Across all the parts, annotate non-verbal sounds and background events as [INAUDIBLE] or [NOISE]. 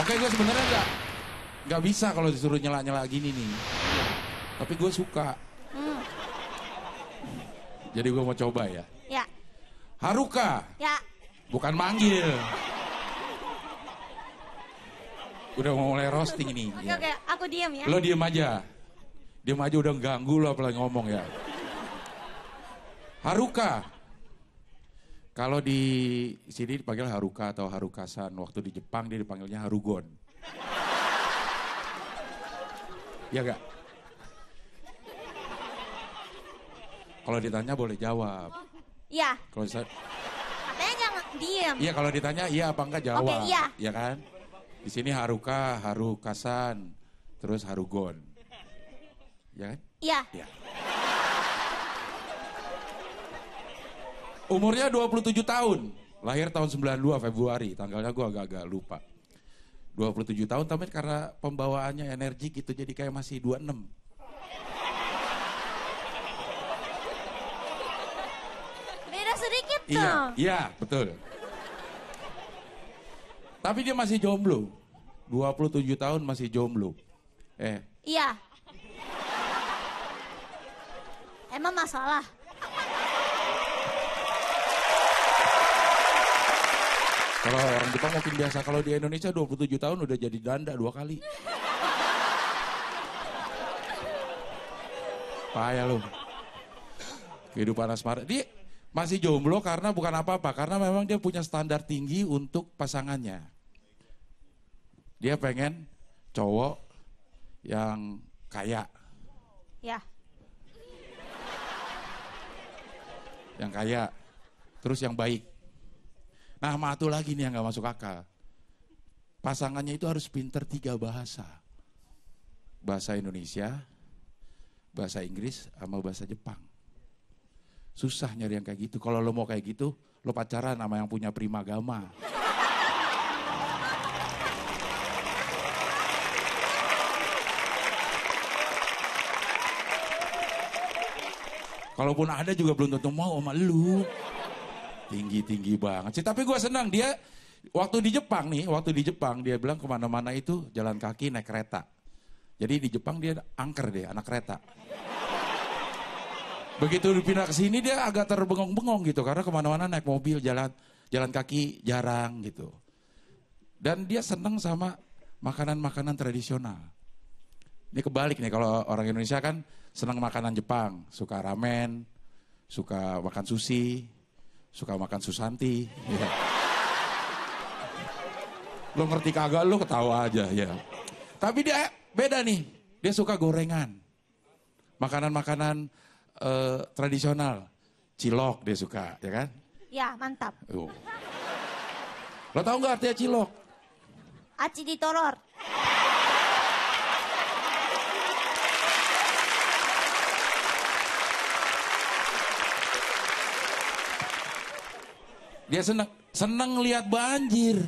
Oke gue sebenarnya nggak nggak bisa kalau disuruh nyela-nyela gini nih. Tapi gue suka. Hmm. Jadi gue mau coba ya. Ya. Haruka. Ya. Bukan manggil. Udah mau mulai roasting ini. Oke ya. oke, aku diem ya. Lo diem aja. Diem aja udah ganggu lo apalagi ngomong ya. Haruka. Kalau di sini dipanggil Haruka atau Harukasan. Waktu di Jepang dia dipanggilnya Harugon. Iya gak? Kalau ditanya boleh jawab. Oh, iya. Kalau saya... Katanya jangan diem. Iya kalau ditanya iya apa enggak jawab. Oke iya. Iya kan? Di sini Haruka, Harukasan, terus Harugon. Iya kan? Iya. Iya. Umurnya 27 tahun. Lahir tahun 92 Februari, tanggalnya gue agak-agak lupa. 27 tahun tapi karena pembawaannya energi gitu jadi kayak masih 26. Beda sedikit dong. Iya, iya betul. Tapi dia masih jomblo. 27 tahun masih jomblo. Eh. Iya. Emang masalah? Kalau orang Jepang mungkin biasa, kalau di Indonesia 27 tahun udah jadi danda dua kali. Payah lu. Kehidupan asmara. Dia masih jomblo karena bukan apa-apa, karena memang dia punya standar tinggi untuk pasangannya. Dia pengen cowok yang kaya. Ya. Yang kaya, terus yang baik. Nah matu lagi nih yang gak masuk akal. Pasangannya itu harus pinter tiga bahasa. Bahasa Indonesia, bahasa Inggris, sama bahasa Jepang. Susah nyari yang kayak gitu. Kalau lo mau kayak gitu, lo pacaran sama yang punya prima gama. Kalaupun ada juga belum tentu mau sama lu. Tinggi-tinggi banget sih. Tapi gue senang dia waktu di Jepang nih, waktu di Jepang dia bilang kemana-mana itu jalan kaki naik kereta. Jadi di Jepang dia angker deh anak kereta. Begitu dipindah ke sini dia agak terbengong-bengong gitu karena kemana-mana naik mobil jalan jalan kaki jarang gitu. Dan dia senang sama makanan-makanan tradisional. Ini kebalik nih kalau orang Indonesia kan senang makanan Jepang, suka ramen, suka makan sushi, suka makan Susanti. Ya. Lo ngerti kagak lo ketawa aja ya. Tapi dia eh, beda nih, dia suka gorengan. Makanan-makanan eh, tradisional. Cilok dia suka, ya kan? Ya, mantap. Oh. Lo tau gak artinya cilok? Aci ditoror. Dia senang senang lihat banjir.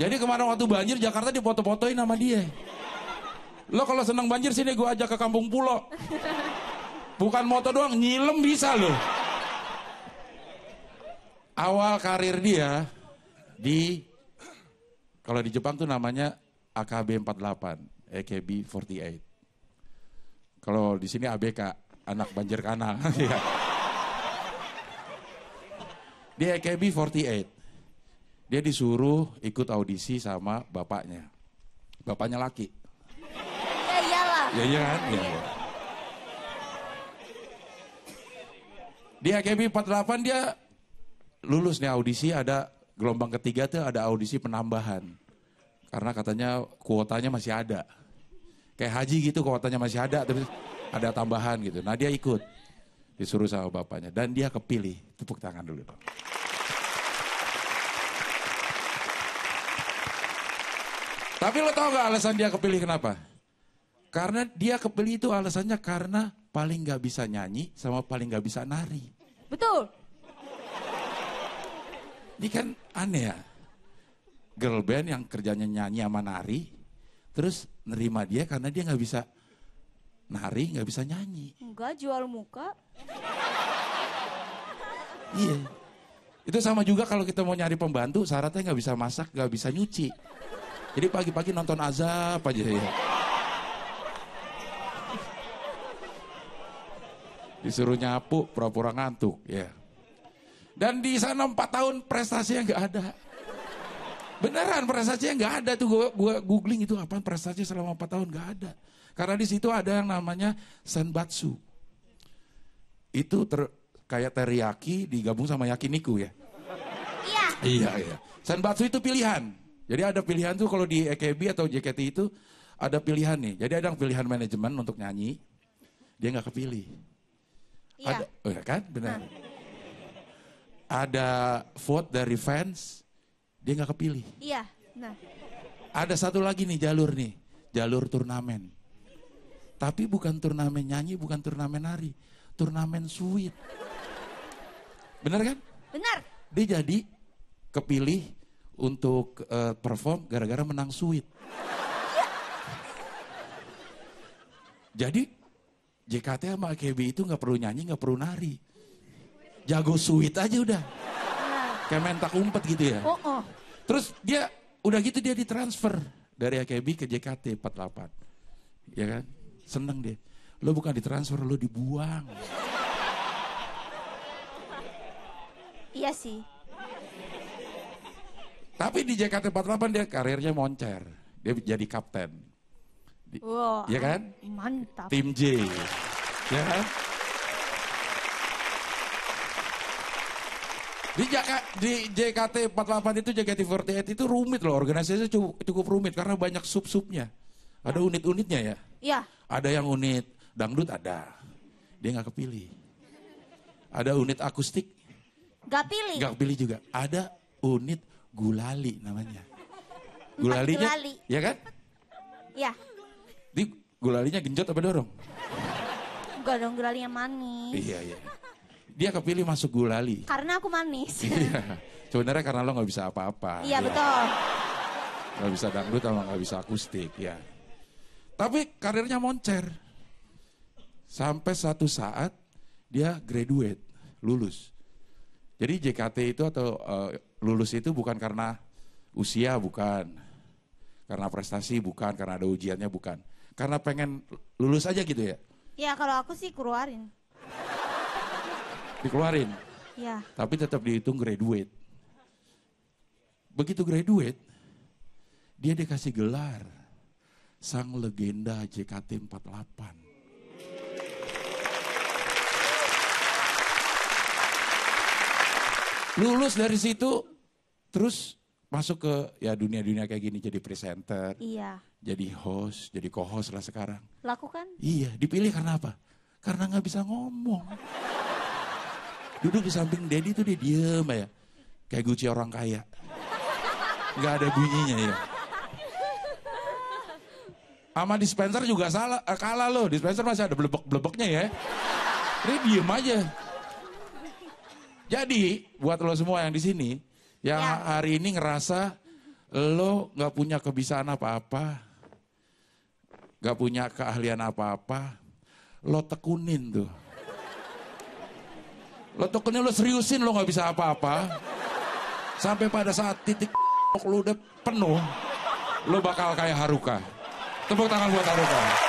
Jadi kemarin waktu banjir Jakarta dipoto-fotoin sama dia. Lo kalau senang banjir sini gue ajak ke kampung pulau. Bukan moto doang, nyilem bisa lo. Awal karir dia di kalau di Jepang tuh namanya AKB 48, AKB 48. Kalau di sini ABK, anak banjir kanal. [LAUGHS] Iya. Di AKB 48. Dia disuruh ikut audisi sama bapaknya. Bapaknya laki. Ya iyalah. Ya iya kan? Ya. Di AKB 48 dia lulus nih audisi ada gelombang ketiga tuh ada audisi penambahan. Karena katanya kuotanya masih ada. Kayak haji gitu kuotanya masih ada tapi ada tambahan gitu. Nah dia ikut disuruh sama bapaknya dan dia kepilih. Tepuk tangan dulu dong. Tapi lo tau gak alasan dia kepilih kenapa? Karena dia kepilih itu alasannya karena paling gak bisa nyanyi sama paling gak bisa nari. Betul. Ini kan aneh ya. Girl band yang kerjanya nyanyi sama nari, terus nerima dia karena dia gak bisa nari, gak bisa nyanyi. Enggak, jual muka. Iya. Itu sama juga kalau kita mau nyari pembantu, syaratnya gak bisa masak, gak bisa nyuci. Jadi pagi-pagi nonton azab aja ya. Disuruh nyapu, pura-pura ngantuk ya. Dan di sana 4 tahun prestasi yang gak ada. Beneran prestasi yang gak ada tuh gue gua googling itu apa prestasi selama 4 tahun gak ada. Karena di situ ada yang namanya senbatsu. Itu ter, kayak teriyaki digabung sama yakiniku ya. Iya. Iya iya. Senbatsu itu pilihan. Jadi ada pilihan tuh kalau di EKB atau JKT itu ada pilihan nih. Jadi ada pilihan manajemen untuk nyanyi, dia nggak kepilih. Iya. Ada, oh ya kan, benar. Nah. Ada vote dari fans, dia nggak kepilih. Iya, nah. Ada satu lagi nih jalur nih, jalur turnamen. Tapi bukan turnamen nyanyi, bukan turnamen nari, turnamen suit. Benar kan? Benar. Dia jadi kepilih untuk uh, perform gara-gara menang suit. Jadi JKT sama KB itu nggak perlu nyanyi, nggak perlu nari. Jago suit aja udah. Kayak mentak umpet gitu ya. Oh, oh. Terus dia udah gitu dia ditransfer dari AKB ke JKT 48. Ya kan? Seneng dia. Lo bukan ditransfer, lo dibuang. Iya sih. Tapi di JKT48 dia karirnya moncer. Dia jadi kapten. Di, wow, ya kan? Mantap. Tim J. ya kan? Di, JK, di JKT 48 itu JKT48 itu rumit loh organisasinya cukup, cukup rumit karena banyak sub-subnya. Ada unit-unitnya ya? Iya. Ada yang unit dangdut ada. Dia nggak kepilih. Ada unit akustik. Gak pilih. Gak pilih juga. Ada unit Gulali namanya. Gulalinya, Gulali. ya kan? Iya. Di gulalinya genjot apa dorong? Enggak dong, gulalinya manis. Iya, iya. Dia kepilih masuk gulali. Karena aku manis. [LAUGHS] iya. Sebenarnya karena lo gak bisa apa-apa. Iya, ya. betul. Gak bisa dangdut sama gak bisa akustik, ya. Tapi karirnya moncer. Sampai satu saat dia graduate, lulus. Jadi JKT itu atau uh, lulus itu bukan karena usia, bukan. Karena prestasi, bukan. Karena ada ujiannya, bukan. Karena pengen lulus aja gitu ya? Ya kalau aku sih keluarin. Dikeluarin? Ya. Tapi tetap dihitung graduate. Begitu graduate, dia dikasih gelar. Sang legenda JKT 48. Lulus dari situ terus masuk ke ya dunia-dunia kayak gini jadi presenter. Iya. Jadi host, jadi co-host lah sekarang. Lakukan? Iya, dipilih karena apa? Karena nggak bisa ngomong. Duduk di samping Dedi tuh dia diem ya. Kayak guci orang kaya. Nggak ada bunyinya ya. Sama dispenser juga salah, eh, kalah loh. Dispenser masih ada blebek-blebeknya ya. Dia diem aja. Jadi buat lo semua yang di sini yang ya. hari ini ngerasa lo nggak punya kebisaan apa-apa, nggak -apa, punya keahlian apa-apa, lo tekunin tuh. Lo tekunin lo seriusin lo nggak bisa apa-apa. Sampai pada saat titik [LAUGHS] lo udah penuh, lo bakal kayak Haruka. Tepuk tangan buat Haruka.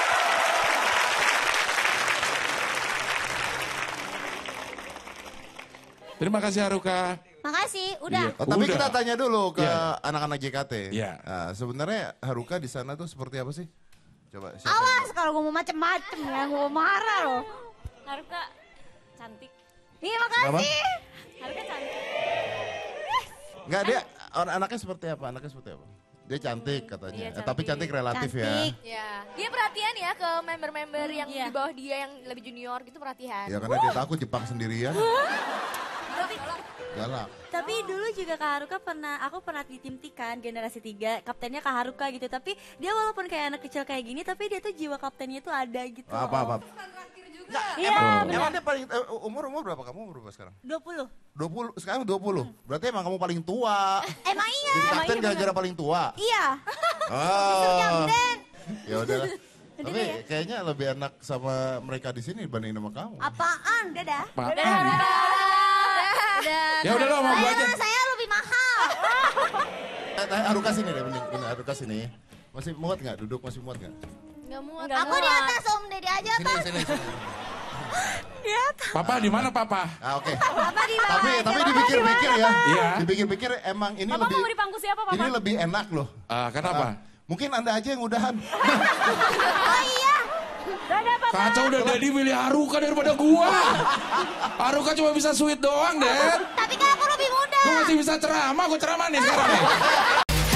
Terima kasih Haruka. Makasih, udah. Ya. tapi udah. kita tanya dulu ke anak iya. anak-anak JKT. Ya. Nah, sebenarnya Haruka di sana tuh seperti apa sih? Coba. Awas kalau gue mau macem-macem ya, gue marah loh. Haruka cantik. Iya makasih. Kenapa? Haruka cantik. Enggak dia orang anaknya seperti apa? Anaknya seperti apa? Dia cantik katanya, iya, cantik. Eh, tapi cantik relatif ya. cantik. ya. Iya. Dia perhatian ya ke member-member yang iya. di bawah dia yang lebih junior gitu perhatian. Ya karena uh. dia takut Jepang sendirian. Uh tapi galak. Tapi dulu juga Kak Haruka pernah aku pernah di tim Tikan generasi 3, kaptennya Kak Haruka gitu. Tapi dia walaupun kayak anak kecil kayak gini tapi dia tuh jiwa kaptennya tuh ada gitu. Apa apa. Oh. Iya, emang, emang dia paling uh, umur umur berapa kamu umur berapa sekarang? dua puluh. dua puluh. sekarang 20. Hmm. Berarti emang kamu paling tua. emang iya. Jadi kapten iya, gara-gara paling tua. Iya. [LAUGHS] Oh. ya [LAUGHS] udah. Tapi ya? kayaknya lebih enak sama mereka di sini dibanding sama kamu. Apaan? Dadah. Apaan? Dadah. dadah. dadah dan Ya udah lo mau gua aja. Saya lebih mahal. Eh, Aruka sini deh, bener, bener Aruka sini. Masih muat nggak duduk? Masih muat nggak? Gak muat. Aku di atas Om Dedi aja sini, Sini, sini. [LAUGHS] Papa di mana Papa? Ah, oke. Okay. Papa di Tapi tapi dipikir-pikir ya. Iya. Dipikir-pikir emang ini papa lebih. Papa mau dipangku siapa Papa? Ini lebih enak loh. Ah, uh, kenapa? Ah, mungkin Anda aja yang udahan. [LAUGHS] oh iya. Kacau udah jadi milih Haruka daripada gua. Haruka cuma bisa sweet doang, Den. Tapi kan aku lebih muda. Gua masih bisa ceramah, gua ceramah nih sekarang. Nih.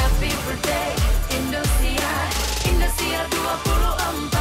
Happy birthday, Indosiar. Indosiar 24.